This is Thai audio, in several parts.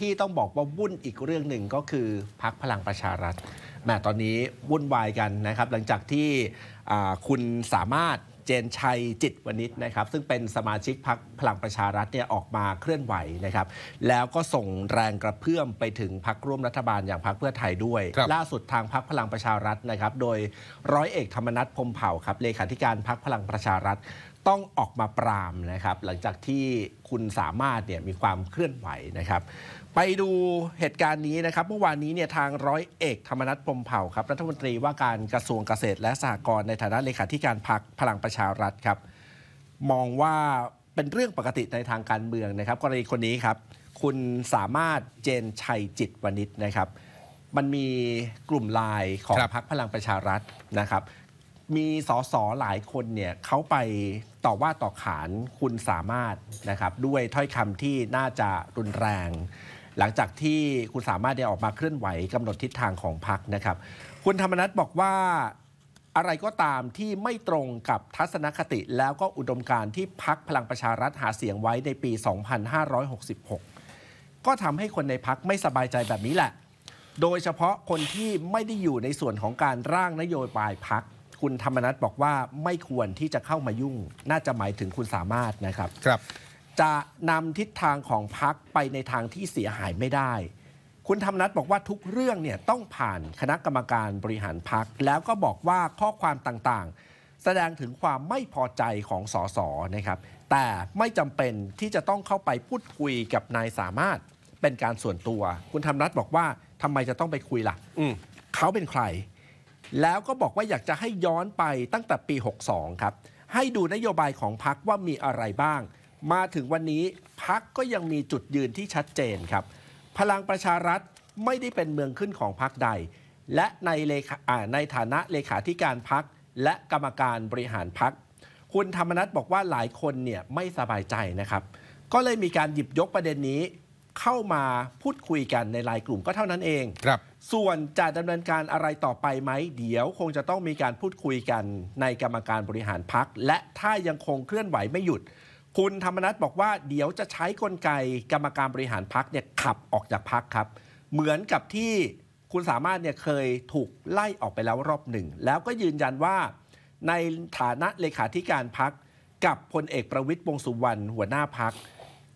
ที่ต้องบอกว่าวุ่นอีกเรื่องหนึ่งก็คือพักพลังประชารัฐแมตอนนี้วุ่นวายกันนะครับ หลังจากที่คุณสามารถเจนชัยจิตวณิชนะครับ ซึ่งเป็นสมาชิกพักพลังประชารัฐเนี่ยออกมาเคลื่อนไหวนะครับ แล้วก็ส่งแรงกระเพื่อมไปถึงพักร่วมรัฐบาลอย่างพักเพื่อไทยด้วย ล่าสุดทางพักพลังประชารัฐนะครับ โดยร้อยเอกธรรมนัฐพมเผ่าครับ เลขาธิการพักพลังประชารัฐต้องออกมาปรามนะครับ หลังจากที่คุณสามารถเนี่ยมีความเคลื่อนไหวนะครับ ไปดูเหตุการณ์นี้นะครับ เมื่อวานนี้เนี่ยทางร้อยเอก ธรรมนัฐพรมเผ่าครับรัฐมนตรีว่าการกระทรวงเกษตรและสหกรณ์ในฐานะเลขาธิการพรรคพลังประชารัฐครับ มองว่าเป็นเรื่องปกติในทางการเมืองนะครับ กรณีคนนี้ครับ คุณสามารถเจนชัยจิตวณิชนะครับ มันมีกลุ่มไลน์ของพรรคพลังประชารัฐนะครับมีสสหลายคนเนี่ยเขาไปต่อว่าต่อขานคุณสามารถนะครับด้วยถ้อยคำที่น่าจะรุนแรง หลังจากที่คุณสามารถได้ออกมาเคลื่อนไหวกำหนดทิศทางของพรรคนะครับ คุณธรรมนัฐบอกว่าอะไรก็ตามที่ไม่ตรงกับทัศนคติ แล้วก็อุดมการที่พักพลังประชารัฐหาเสียงไว้ในปี 2566 ก็ทำให้คนในพักไม่สบายใจแบบนี้แหละ โดยเฉพาะคนที่ไม่ได้อยู่ในส่วนของการร่างนโยบายพักคุณธรรมนัฐบอกว่าไม่ควรที่จะเข้ามายุ่ง น่าจะหมายถึงคุณสามารถนะครับครับ จะนำทิศทางของพักไปในทางที่เสียหายไม่ได้ คุณธรรมนัฐบอกว่าทุกเรื่องเนี่ยต้องผ่านคณะกรรมการบริหารพักแล้วก็บอกว่าข้อความต่างๆ แสดงถึงความไม่พอใจของสสนะครับ แต่ไม่จำเป็นที่จะต้องเข้าไปพูดคุยกับนายสามารถเป็นการส่วนตัว คุณธรรมนัฐบอกว่าทำไมจะต้องไปคุยละ่ะเขาเป็นใครแล้วก็บอกว่าอยากจะให้ย้อนไปตั้งแต่ปี 62 ครับ ให้ดูนโยบายของพักว่ามีอะไรบ้าง มาถึงวันนี้พักก็ยังมีจุดยืนที่ชัดเจนครับ พลังประชารัฐไม่ได้เป็นเมืองขึ้นของพักใด และในเลขาในฐานะเลขาธิการพักและกรรมการบริหารพักคุณธรรมนัฐบอกว่าหลายคนเนี่ยไม่สบายใจนะครับ ก็เลยมีการหยิบยกประเด็นนี้ เข้ามาพูดคุยกันในไลน์กลุ่มก็เท่านั้นเองครับส่วนจะดำเนินการอะไรต่อไปไหมเดี๋ยวคงจะต้องมีการพูดคุยกันในกรรมการบริหารพักและถ้ายังคงเคลื่อนไหวไม่หยุด คุณธรรมนัฐบอกว่าเดี๋ยวจะใช้กลไกกรรมการบริหารพักเนี่ยขับออกจากพักครับ เหมือนกับที่คุณสามารถเนี่ยเคยถูกไล่ออกไปแล้วรอบหนึ่งแล้วก็ยืนยันว่าในฐานะเลขาธิการพักกับพลเอกประวิตยวงสุวรรณหัวหน้าพัก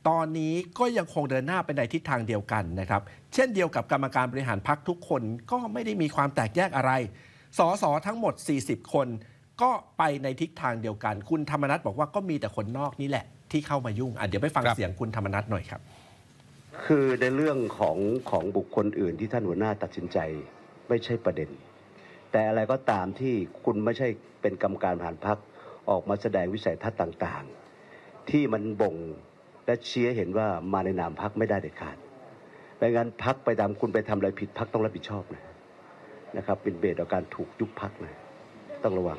ตอนนี้ก็ยังคงเดินหน้าไปในทิศทางเดียวกันนะครับ เช่นเดียวกับกรรมการบริหารพักทุกคนก็ไม่ได้มีความแตกแยกอะไร สสทั้งหมด 40 คน ก็ไปในทิศทางเดียวกัน คุณธรรมนัฐบอกว่าก็มีแต่คนนอกนี่แหละ ที่เข้ามายุ่งอ่ะเดี๋ยวไปฟังเสียงคุณธรรมนัฐหน่อยครับ คือในเรื่องของของบุคคลอื่นที่ท่านหัวหน้าตัดสินใจไม่ใช่ประเด็น แต่อะไรก็ตามที่คุณไม่ใช่เป็นกรรมการผ่านพักออกมาแสดงวิสัยทัศน์ต่างๆที่มันบ่งและเชี้ยเห็นว่ามาในนามพักไม่ได้เด็ดขาดไม่งั้นพักไปตามคุณไปทำอะไรผิดพักต้องรับผิดชอบนะนะครับ เป็นเบสต่อการถูกยุบพักนะต้องระวัง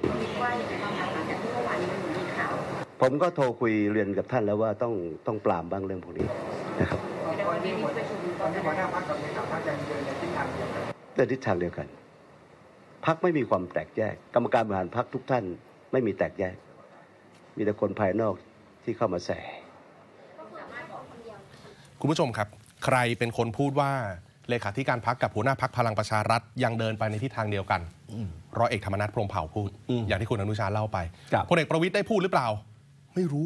ผมก็โทรคุยเรียนกับท่านแล้วว่าต้องต้องปรามบ้างเรื่องพวกนี้นะครับเต่ทิศทางเดียวกัน พักไม่มีความแตกแยก กรรมการบริหารพักทุกท่าน ไม่มีแตกแยก มีแต่คนภายนอกที่เข้ามาแส่คุณผู้ชมครับใครเป็นคนพูดว่าเลขาธิการพักกับหัวหน้าพักพลังประชารัฐยังเดินไปในทิศทางเดียวกันร้อยเอกธรรมนัฐพรมเผ่าพูดอย่างที่คุณอนุชาเล่าไปพลเอกประวิทย์ได้พูดหรือเปล่า ไม่รู้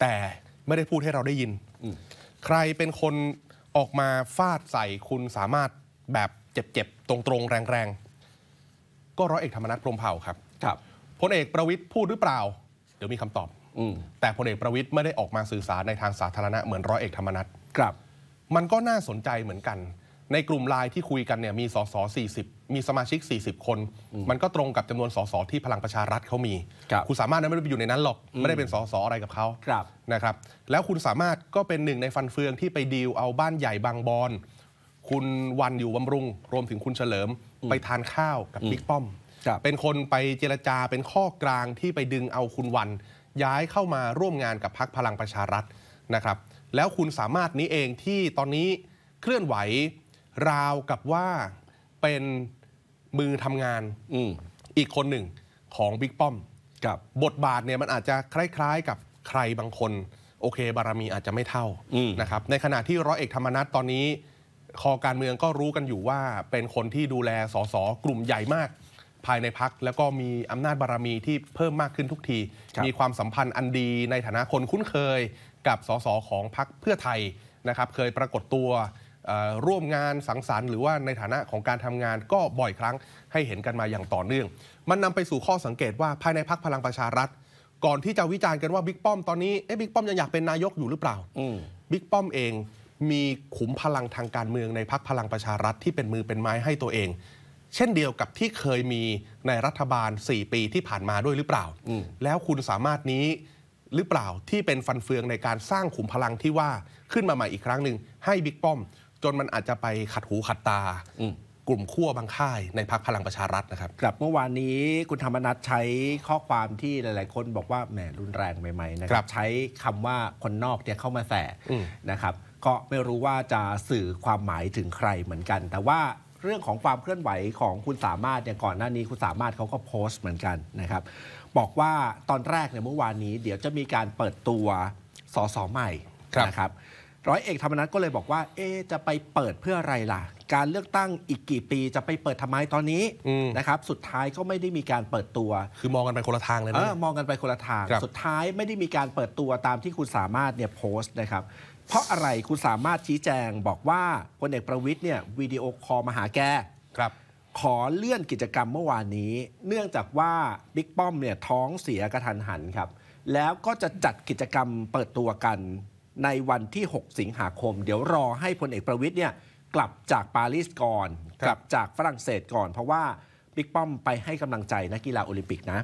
แต่ไม่ได้พูดให้เราได้ยินใครเป็นคนออกมาฟาดใส่คุณสามารถแบบเจ็บๆตรงๆแรงๆก็ร้อยเอกธรรมนัฐพรมเผ่าครับครับพลเอกประวิทย์พูดหรือเปล่า เดี๋ยวมีคำตอบแต่พลเอกประวิตยไม่ได้ออกมาสื่อสารในทางสาธารณะ เหมือนร้อยเอกธรรมนัฐครับ มันก็น่าสนใจเหมือนกัน ในกลุ่มไลน์ที่คุยกันเนี่ยมีสสิบมีสมาชิก 40 คน มันก็ตรงกับจำนวนสสที่พลังประชารัฐเขามี คุณสามารถนั้นไม่ได้ไปอยู่ในนั้นหรอกไม่ได้เป็นสสออะไรกับเขานะครับ แล้วคุณสามารถก็เป็นหนึ่งในฟันเฟืองที่ไปดีลเอาบ้านใหญ่บางบอนคุณวันอยู่บำรุง รวมถึงคุณเฉลิมไปทานข้าวกับบิ๊กป้อม เป็นคนไปเจรจาเป็นข้อกลางที่ไปดึงเอาคุณวันย้ายเข้ามาร่วมงานกับพักพลังประชารัฐนะครับ แล้วคุณสามารถนี้เองที่ตอนนี้เคลื่อนไหวราวกับว่าเป็นมือทำงานออีกคนหนึ่งของบิ๊กป้อมกับบทบาทเนี่ยมันอาจจะคล้ายๆกับใครบางคน โอเค บารมีอาจจะไม่เท่านะครับในขณะที่ร้อยเอกธรรมนัฐตอนนี้คอการเมืองก็รู้กันอยู่ว่าเป็นคนที่ดูแลสสกลุ่มใหญ่มากภายในพักแล้วก็มีอำนาจบารรมีที่เพิ่มมากขึ้นทุกที มีความสัมพันธ์อันดี ในฐานะคนคุ้นเคยกับสสของพักเพื่อไทยนะครับ เคยปรากฏตัวร่วมงานสังสรรค์หรือว่าในฐานะของการทำงานก็บ่อยครั้งให้เห็นกันมาอย่างต่อเนื่อง มันนำไปสู่ข้อสังเกตว่าภายในพักพลังประชารัฐ ก่อนที่จะวิจารณ์กันว่าบิ๊กป้อมตอนนี้เอ้บิ๊กป้อมยังอยากเป็นนายกอยู่หรือเปล่าบิ๊กป้อมเองมีขุมพลังทางการเมืองในพักพลังประชารัฐที่เป็นมือเป็นไม้ให้ตัวเองเช่นเดียวกับที่เคยมีในรัฐบาล 4 ปีที่ผ่านมาด้วยหรือเปล่าแล้วคุณสามารถนี้หรือเปล่าที่เป็นฟันเฟืองในการสร้างขุมพลังที่ว่าขึ้นมาใหม่อีกครั้งหนึ่งให้บิ๊กป้อม จนมันอาจจะไปขัดหูขัดตากลุ่มขั้วบางค่าย ในพักพลังประชารัฐนะครับ ครับเมื่อวานนี้คุณธรรมนัทใช้ข้อความที่หลาย ๆ คนบอกว่าแหมรุนแรงใหม่ ๆ นะครับใช้คำว่าคนนอกเนี่ยเข้ามาแสนะครับก็ไม่รู้ว่าจะสื่อความหมายถึงใครเหมือนกัน แต่ว่าเรื่องของความเคลื่อนไหวของคุณสามารถเนี่ยก่อนหน้านี้คุณสามารถเขาก็โพสต์เหมือนกันนะครับ บอกว่าตอนแรกเนี่ยเมื่อวานนี้เดี๋ยวจะมีการเปิดตัวสสใหม่นะครับ ร้อยเอกธรรมนัฐก็เลยบอกว่า เอ๊จะไปเปิดเพื่ออะไรล่ะการเลือกตั้งอีกกี่ปีจะไปเปิดทำไมตอนนี้นะครับสุดท้ายก็ไม่ได้มีการเปิดตัวคือมองกันไปคนละทางเลยนะมองกันไปคนละทางสุดท้ายไม่ได้มีการเปิดตัวตามที่คุณสามารถเนี่ยโพสต์นะครับ เพราะอะไรคุณสามารถชี้แจงบอกว่าพลเอกประวิทย์เนี่ยวิดีโอคอลมาหาแกครับ ขอเลื่อนกิจกรรมเมื่อวานนี้ เนื่องจากว่าบิ๊กป้อมเนี่ยท้องเสียกระทันหันครับแล้วก็จะจัดกิจกรรมเปิดตัวกันในวันที่ 6 สิงหาคม เดี๋ยวรอให้พลเอกประวิทย์เนี่ยกลับจากปารีสก่อน กลับจากฝรั่งเศสก่อน เพราะว่าบิ๊กป้อมไปให้กำลังใจนักกีฬาโอลิมปิกนะ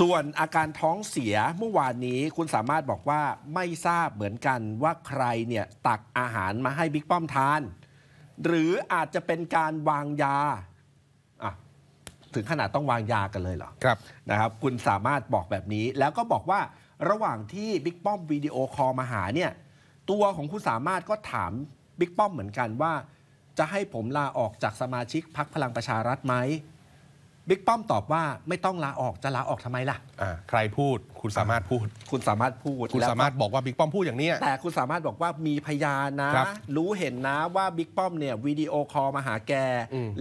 ส่วนอาการท้องเสียเมื่อวานนี้คุณสามารถบอกว่าไม่ทราบเหมือนกันว่าใครเนี่ยตักอาหารมาให้บิ๊กป้อมทาน หรืออาจจะเป็นการวางยา ถึงขนาดต้องวางยากันเลยเหรอ ครับนะครับ คุณสามารถบอกแบบนี้ แล้วก็บอกว่าระหว่างที่บิ๊กป้อมวิดีโอคอลมาหาเนี่ย ตัวของคุณสามารถก็ถามบิ๊กป้อมเหมือนกันว่า จะให้ผมลาออกจากสมาชิกพักพลังประชารัฐไหมบิ๊กป้อมตอบว่าไม่ต้องลาออกจะลาออกทำไมล่ะะใครพูดคุณสามารถพูดคุณสามารถพูดคุณสามารถบอกว่าบิ๊กป้อมพูดอย่างนี้แต่ คุณสามารถบอกว่ามีพยานนะรรู้เห็นนะว่าบิ๊กป้อมเนี่ยวิดีโอคอลมาหาแก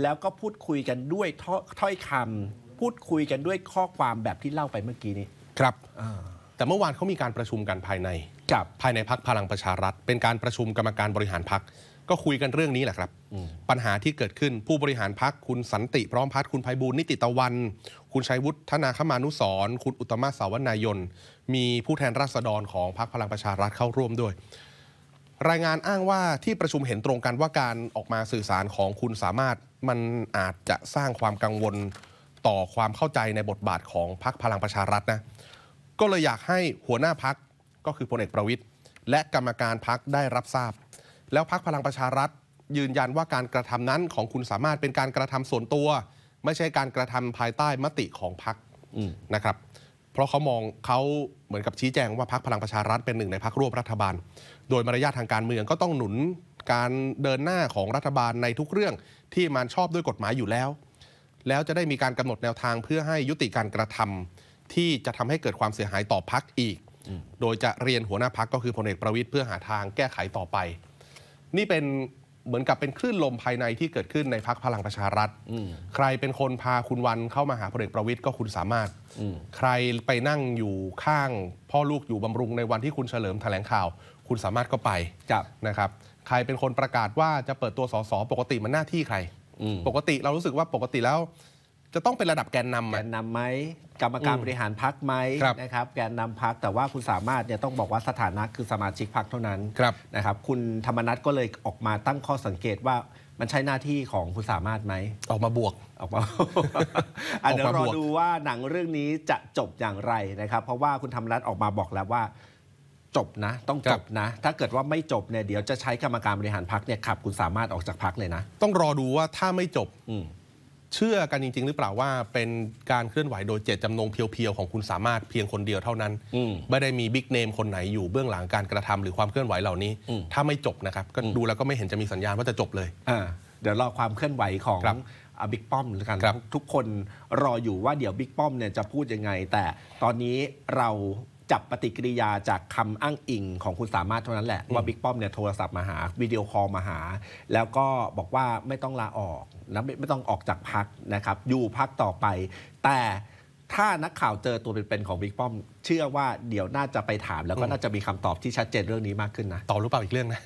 แล้วก็พูดคุยกันด้วยถ้อยคำ พูดคุยกันด้วยข้อความแบบที่เล่าไปเมื่อกี้นี้ครับแต่เมื่อวานเขามีการประชุมกันภายในภายในพักพลังประชารัฐเป็นการประชุมกรรมการบริหารพักก็คุยกันเรื่องนี้แหละครับ ปัญหาที่เกิดขึ้นผู้บริหารพักคุณสันติ พร้อมพัฒคุณภัยบูลนิติตะวัน คุณชัยวุฒิธนาคมานุสร คุณอุตมะสาวนายนมีผู้แทนราษฎรของพักพลังประชารัฐเข้าร่วมด้วย รายงานอ้างว่าที่ประชุมเห็นตรงกันว่าการออกมาสื่อสารของคุณสามารถมันอาจจะสร้างความกังวลต่อความเข้าใจในบทบาทของพักพลังประชารัฐนะ ก็เลยอยากให้หัวหน้าพักก็คือพลเอกประวิทย์และกรรมการพักได้รับทราบ แล้วพักพลังประชารัฐยืนยันว่าการกระทำนั้นของคุณสามารถเป็นการกระทำส่วนตัว ไม่ใช่การกระทำภายใต้มติของพักนะครับ เพราะเขามองเขาเหมือนกับชี้แจงว่าพักพลังประชารัฐเป็นหนึ่งในพักร่วมรัฐบาล โดยมารยาททางการเมืองก็ต้องหนุนการเดินหน้าของรัฐบาลในทุกเรื่องที่มันชอบด้วยกฎหมายอยู่แล้ว แล้วจะได้มีการกำหนดแนวทางเพื่อให้ยุติการกระทำที่จะทำให้เกิดความเสียหายต่อพักอีกโดยจะเรียนหัวหน้าพักก็คือพลเอกประวิทย์เพื่อหาทางแก้ไขต่อไป นี่เป็นเหมือนกับเป็นคลื่นลมภายในที่เกิดขึ้นในพักพลังประชารัฐใครเป็นคนพาคุณวันเข้ามาหาพลเอกประวิทย์ก็คุณสามารถใครไปนั่งอยู่ข้างพ่อลูกอยู่บำรุงในวันที่คุณเฉลิมแถลงข่าว คุณสามารถก็ไปนะครับใครเป็นคนประกาศว่าจะเปิดตัวสสปกติมันหน้าที่ใครปกติเรารู้สึกว่าปกติแล้วจะต้องเป็นระดับแกนนำแกนนำไหมกรรมการบริหารพักไหมนะครับ แกนนำพักแต่ว่าคุณสามารถเนี่ยต้องบอกว่าสถานะคือสมาชิกพักเท่านั้นนะครับ คุณธรรมนัฐก็เลยออกมาตั้งข้อสังเกตว่า มันใช่หน้าที่ของคุณสามารถไหมออกมาบวกออกมาอันเดี๋ยวรอดูว่าหนังเรื่องนี้จะจบอย่างไรนะครับ เพราะว่าคุณธรรมนัฐออกมาบอกแล้วว่า จบนะ ต้องจบนะ ถ้าเกิดว่าไม่จบเนี่ยเดี๋ยวจะใช้กรรมการบริหารพักเนี่ยขับ คุณสามารถออกจากพักเลยนะ ต้องรอดูว่าถ้าไม่จบอืเชื่อกันจริง ๆ หรือเปล่าว่าเป็นการเคลื่อนไหวโดยเจตจำนงเพียวๆของคุณสามารถเพียงคนเดียวเท่านั้นไม่ได้มีบิ๊กเนมคนไหนอยู่เบื้องหลังการกระทำหรือความเคลื่อนไหวเหล่านี้ ถ้าไม่จบนะครับ ก็ดูแล้วก็ไม่เห็นจะมีสัญญาณว่าจะจบเลยเดี๋ยวรอความเคลื่อนไหวของบิ๊กป้อมแล้วกันทุกคนรออยู่ว่าเดี๋ยวบิ๊กป้อมเนี่ยจะพูดยังไงแต่ตอนนี้เราจับปฏิกิริยาจากคำอ้างอิงของคุณสามารถเท่านั้นแหละว่าบิ๊กป้อมเนี่ยโทรศัพท์มาหาวิดีโอคอลมาหา แล้วก็บอกว่าไม่ต้องลาออกนะไม่ต้องออกจากพักนะครับ อยู่พักต่อไป แต่ถ้านักข่าวเจอตัวเป็นๆของบิ๊กป้อมเชื่อว่าเดี๋ยวน่าจะไปถามแล้วก็น่าจะมีคำตอบที่ชัดเจนเรื่องนี้มากขึ้นนะตอบรู้เปล่าอีกเรื่องนะ